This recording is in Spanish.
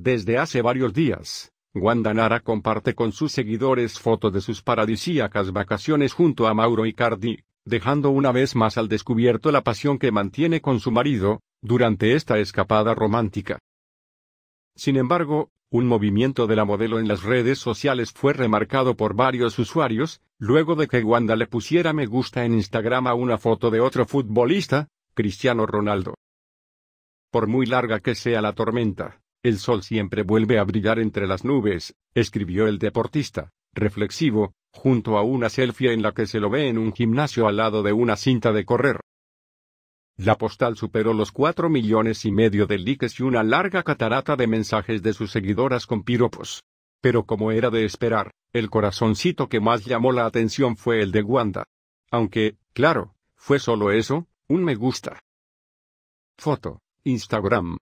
Desde hace varios días, Nara comparte con sus seguidores fotos de sus paradisíacas vacaciones junto a Mauro Icardi, dejando una vez más al descubierto la pasión que mantiene con su marido, durante esta escapada romántica. Sin embargo, un movimiento de la modelo en las redes sociales fue remarcado por varios usuarios, luego de que Wanda le pusiera me gusta en Instagram a una foto de otro futbolista, Cristiano Ronaldo. Por muy larga que sea la tormenta, el sol siempre vuelve a brillar entre las nubes, escribió el deportista, reflexivo, junto a una selfie en la que se lo ve en un gimnasio al lado de una cinta de correr. La postal superó los cuatro millones y medio de likes y una larga catarata de mensajes de sus seguidoras con piropos. Pero como era de esperar, el corazoncito que más llamó la atención fue el de Wanda. Aunque, claro, fue solo eso, un me gusta. Foto, Instagram.